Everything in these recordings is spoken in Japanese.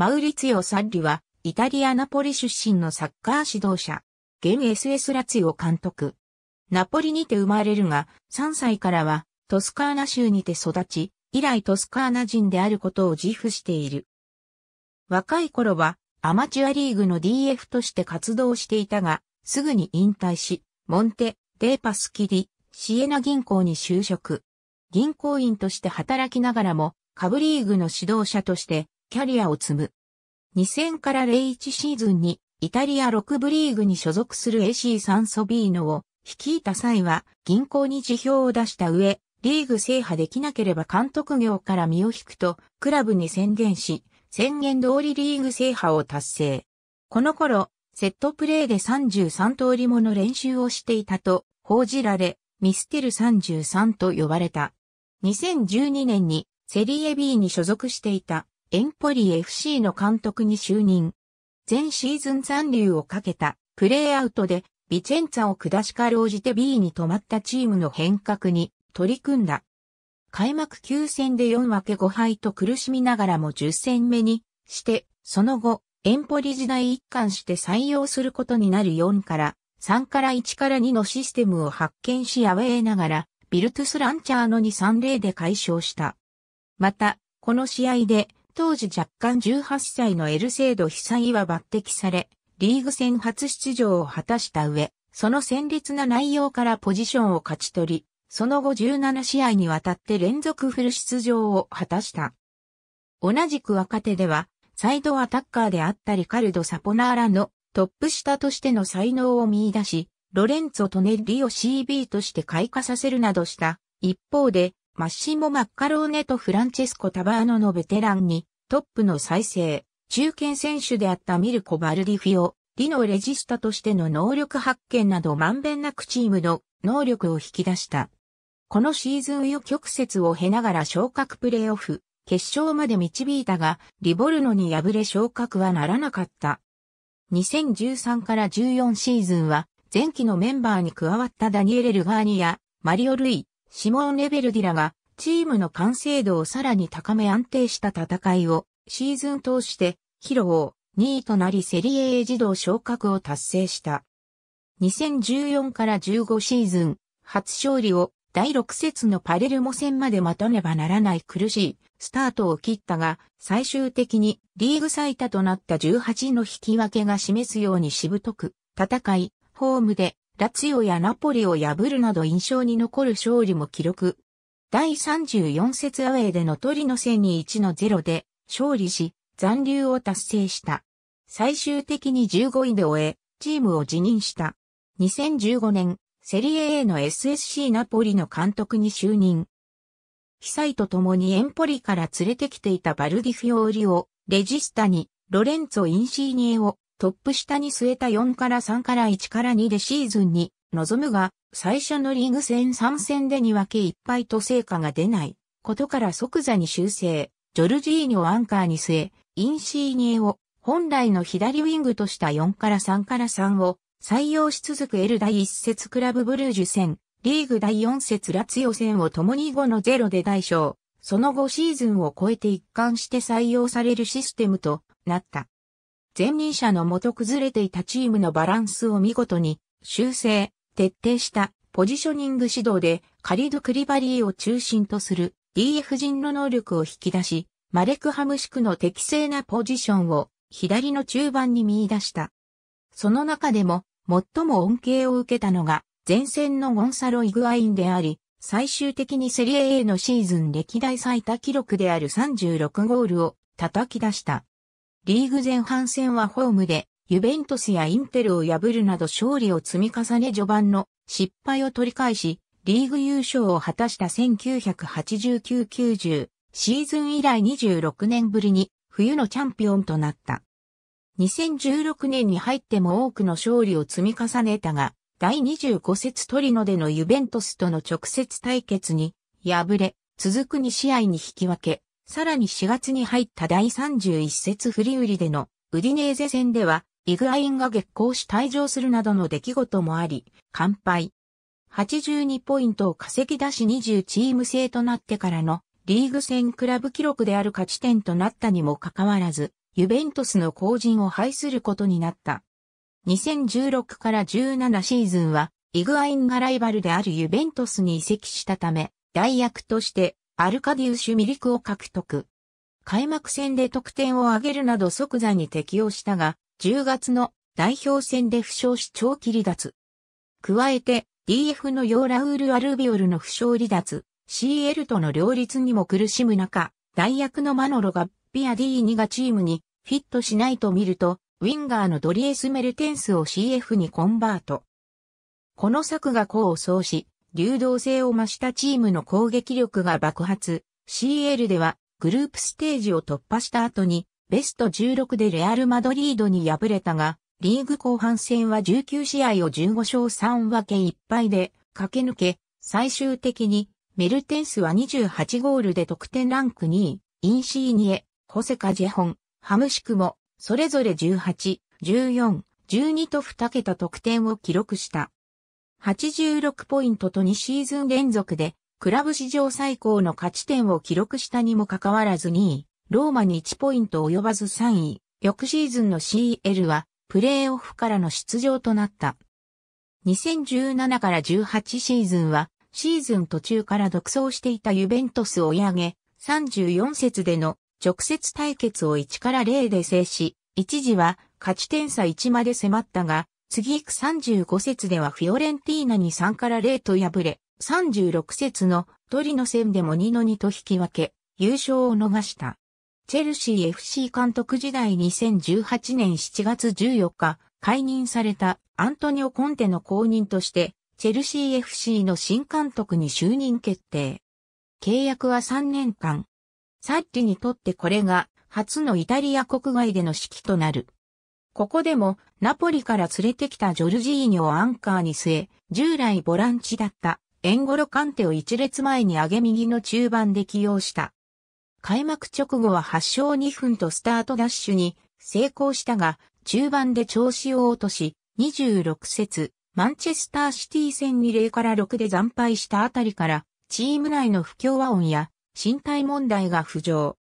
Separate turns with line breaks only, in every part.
マウリツィオ・サッリは、イタリア・ナポリ出身のサッカー指導者、現 SS ラツィオ監督。ナポリにて生まれるが、3歳からは、トスカーナ州にて育ち、以来トスカーナ人であることを自負している。若い頃は、アマチュアリーグの DF として活動していたが、すぐに引退し、モンテ、デーパスキリ、シエナ銀行に就職。銀行員として働きながらも、カブリーグの指導者としてキャリアを積む。2000から01シーズンにイタリア6部リーグに所属する AC サンソビーノを率いた際は銀行に辞表を出した上、リーグ制覇できなければ監督業から身を引くとクラブに宣言し、宣言通りリーグ制覇を達成。この頃、セットプレーで33通りもの練習をしていたと報じられ、ミステル33と呼ばれた。2012年にセリエ B に所属していたエンポリ FC の監督に就任。前シーズン残留をかけたプレイアウトでビチェンツァを下しかろうじて B に止まったチームの変革に取り組んだ。開幕9戦で4分け5敗と苦しみながらも10戦目にして、その後、エンポリ時代一貫して採用することになる4から3から1から2のシステムを発見しアウェーながら、ビルトゥスランチャーの230で解消した。また、この試合で当時若干18歳のエルセード被災は抜擢され、リーグ戦初出場を果たした上、その戦烈な内容からポジションを勝ち取り、その後17試合にわたって連続フル出場を果たした。同じく若手では、サイドアタッカーであったリカルド・サポナーラのトップ下としての才能を見出し、ロレンツォ・トネッリを CB として開花させるなどした。一方で、マッシモ・マッカローネとフランチェスコ・タバーノのベテランにトップの再生、中堅選手であったミルコ・バルディフィオ、リのレジスタとしての能力発見などまんべんなくチームの能力を引き出した。このシーズン紆余曲折を経ながら昇格プレーオフ、決勝まで導いたが、リボルノに敗れ昇格はならなかった。2013から14シーズンは、前期のメンバーに加わったダニエレ・ルガーニや、マリオ・ルイ、シモン・レベルディラが、チームの完成度をさらに高め安定した戦いをシーズン通して披露、を2位となりセリエ A 自動昇格を達成した。2014から15シーズン、初勝利を第6節のパレルモ戦まで待たねばならない苦しいスタートを切ったが、最終的にリーグ最多となった18の引き分けが示すようにしぶとく、戦い、ホームでラツヨやナポリを破るなど印象に残る勝利も記録第34節アウェーでのトリノ戦に1の0で勝利し、残留を達成した。最終的に15位で終え、チームを辞任した。2015年、セリエ A の SSC ナポリの監督に就任。被災と共にエンポリから連れてきていたバルディフィオーリオ、レジスタに、ロレンツォ・インシーニエを、トップ下に据えた4から3から1から2でシーズンに臨むが、最初のリーグ戦3戦でに分けいっぱいと成果が出ない。ことから即座に修正。ジョルジーニョアンカーに据え、インシーニエを本来の左ウィングとした4から3から3を採用し続く L 第1節クラブブルージュ戦、リーグ第4節ラツヨ戦を共に5の0で代償。その後シーズンを超えて一貫して採用されるシステムとなった。前任者の元崩れていたチームのバランスを見事に修正、徹底したポジショニング指導でカリド・クリバリーを中心とする DF 陣の能力を引き出し、マレクハムシクの適正なポジションを左の中盤に見出した。その中でも最も恩恵を受けたのが前線のゴンサロ・イグアインであり、最終的にセリエ A のシーズン歴代最多記録である36ゴールを叩き出した。リーグ前半戦はホームで、ユベントスやインテルを破るなど勝利を積み重ね序盤の失敗を取り返し、リーグ優勝を果たした1989-90シーズン以来26年ぶりに冬のチャンピオンとなった。2016年に入っても多くの勝利を積み重ねたが、第25節トリノでのユベントスとの直接対決に敗れ、続く2試合に引き分け、さらに4月に入った第31節振り売りでのウディネーゼ戦では、イグアインが激光し退場するなどの出来事もあり、完敗。82ポイントを稼ぎ出し20チーム制となってからのリーグ戦クラブ記録である勝ち点となったにもかかわらず、ユベントスの後陣を排することになった。2016から17シーズンは、イグアインがライバルであるユベントスに移籍したため、代役としてアルカディウシュ・ミリクを獲得。開幕戦で得点を上げるなど即座に適応したが、10月の代表戦で負傷し長期離脱。加えて、DF のヨーラウール・アルビオルの負傷離脱、CL との両立にも苦しむ中、代役のマノロがピア D2 がチームにフィットしないと見ると、ウィンガーのドリエス・メルテンスを CF にコンバート。この策が功を奏し、流動性を増したチームの攻撃力が爆発。CL ではグループステージを突破した後にベスト16でレアル・マドリードに敗れたが、リーグ後半戦は19試合を15勝3分け1敗で駆け抜け、最終的にメルテンスは28ゴールで得点ランク2位、インシーニエ、ホセカ・ジェホン、ハムシクも、それぞれ18、14、12と2桁得点を記録した。86ポイントと2シーズン連続で、クラブ史上最高の勝ち点を記録したにもかかわらず2位、ローマに1ポイント及ばず3位、翌シーズンの CL は、プレーオフからの出場となった。2017から18シーズンは、シーズン途中から独走していたユベントスを追い上げ、34節での直接対決を1から0で制し、一時は勝ち点差1まで迫ったが、次行く35節ではフィオレンティーナに3から0と敗れ、36節のトリノ戦でも2の2と引き分け、優勝を逃した。チェルシー FC 監督時代2018年7月14日、解任されたアントニオ・コンテの後任として、チェルシー FC の新監督に就任決定。契約は3年間。サッチにとってこれが初のイタリア国外での指揮となる。ここでもナポリから連れてきたジョルジーニョをアンカーに据え、従来ボランチだったエンゴロカンテを一列前に上げ右の中盤で起用した。開幕直後は8勝2分とスタートダッシュに成功したが、中盤で調子を落とし、26節、マンチェスターシティ戦に0から6で惨敗したあたりから、チーム内の不協和音や身体問題が浮上。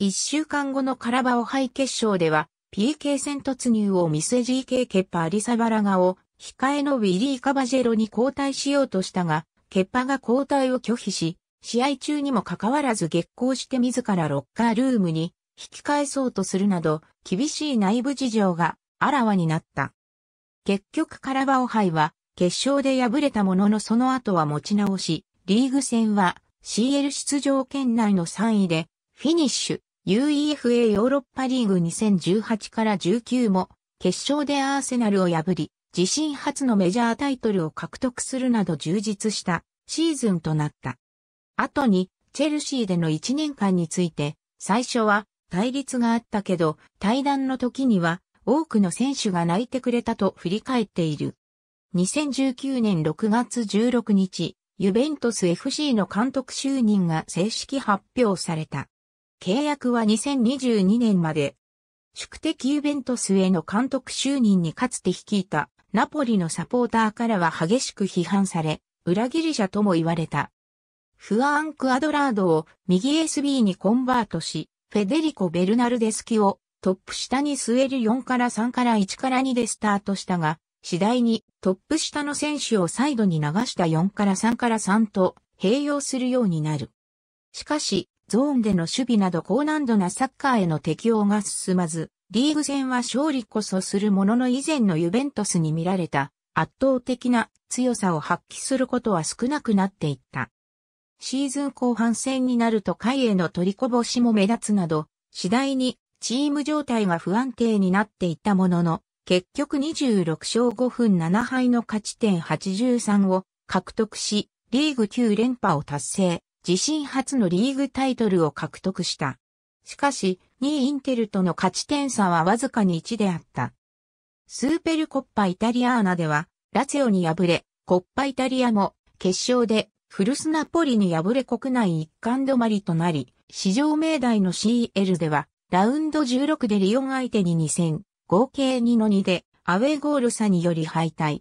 1週間後のカラバオハイ決勝では、PK 戦突入を見せ GK ケッパーリサバラガを控えのウィリー・カバジェロに交代しようとしたが、ケッパが交代を拒否し、試合中にもかかわらず激行して自らロッカールームに引き返そうとするなど、厳しい内部事情があらわになった。結局カラバオ杯は決勝で敗れたもののその後は持ち直し、リーグ戦は CL 出場圏内の3位でフィニッシュ。UEFA ヨーロッパリーグ2018から19も決勝でアーセナルを破り、自身初のメジャータイトルを獲得するなど充実したシーズンとなった。後に、チェルシーでの1年間について、最初は対立があったけど、対談の時には多くの選手が泣いてくれたと振り返っている。2019年6月16日、ユベントス FC の監督就任が正式発表された。契約は2022年まで。宿敵ユベントスへの監督就任にかつて率いたナポリのサポーターからは激しく批判され、裏切り者とも言われた。フアンク・アドラードを右 SB にコンバートし、フェデリコ・ベルナルデスキをトップ下に据える4から3から1から2でスタートしたが、次第にトップ下の選手をサイドに流した4から3から3と併用するようになる。しかし、ゾーンでの守備など高難度なサッカーへの適応が進まず、リーグ戦は勝利こそするものの以前のユベントスに見られた圧倒的な強さを発揮することは少なくなっていった。シーズン後半戦になると下への取りこぼしも目立つなど、次第にチーム状態が不安定になっていったものの、結局26勝5分7敗の勝ち点83を獲得し、リーグ9連覇を達成。自身初のリーグタイトルを獲得した。しかし、2位インテルとの勝ち点差はわずかに1であった。スーペルコッパイタリアーナでは、ラツオに敗れ、コッパイタリアも決勝でフルスナポリに敗れ国内一貫止まりとなり、史上命題の CL では、ラウンド16でリオン相手に2戦、合計2の2で、アウェーゴール差により敗退。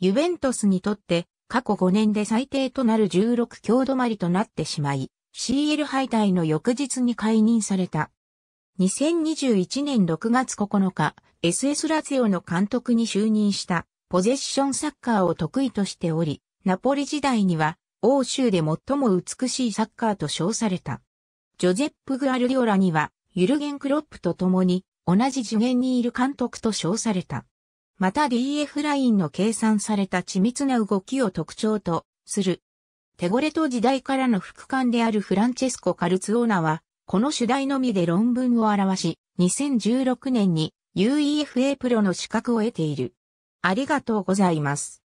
ユベントスにとって、過去5年で最低となる16強止まりとなってしまい、CL 敗退の翌日に解任された。2021年6月9日、SS ラツィオの監督に就任したポゼッションサッカーを得意としており、ナポリ時代には欧州で最も美しいサッカーと称された。ジョゼップ・グアルディオラにはユルゲン・クロップと共に同じ次元にいる監督と称された。また DF ラインの計算された緻密な動きを特徴とする。手ゴレト時代からの副官であるフランチェスコ・カルツオーナは、この主題のみで論文を表し、2016年に UEFA プロの資格を得ている。ありがとうございます。